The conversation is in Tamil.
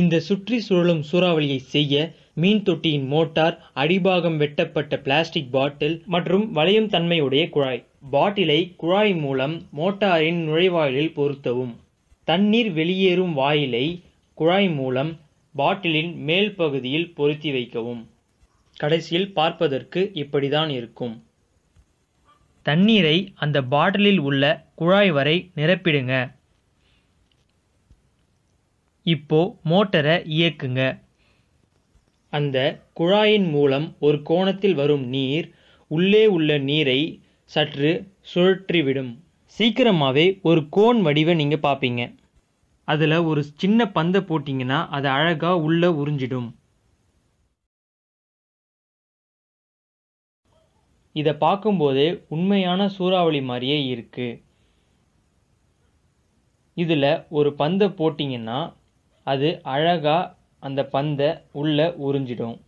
இந்த சுற்றி சுழலும் சூறாவளியை செய்ய மீன் தொட்டியின் மோட்டார் அடிபாகம் வெட்டப்பட்ட பிளாஸ்டிக் பாட்டில் மற்றும் வளையும் தன்மையுடைய குழாய் பாட்டிலை குழாய் மூலம் மோட்டாரின் நுழைவாயிலில் பொருத்தவும் தண்ணீர் வெளியேறும் வாயிலை குழாய் மூலம் பாட்டிலின் மேல் பகுதியில் பொருத்தி வைக்கவும் கடைசியில் பார்ப்பதற்கு இப்படிதான் இருக்கும் தண்ணீரை அந்த பாட்டிலில் உள்ள குழாய் வரை நிரப்பிடுங்க இப்போ மோட்டரை இயக்குங்க அந்த குழாயின் மூலம் ஒரு கோணத்தில் வரும் நீர் உள்ளே உள்ள நீரை சற்று சுழற்றிவிடும் சீக்கிரமாகவே ஒரு கோன் வடிவை நீங்கள் பார்ப்பீங்க அதில் ஒரு சின்ன பந்தை போட்டிங்கன்னா அது அழகாக உள்ளே உறிஞ்சிடும் இதை பார்க்கும்போதே உண்மையான சூறாவளி மாதிரியே இருக்குது இதில் ஒரு பந்தை போட்டிங்கன்னா அது அழகாக அந்த பந்தை உள்ளே உறிஞ்சிடும்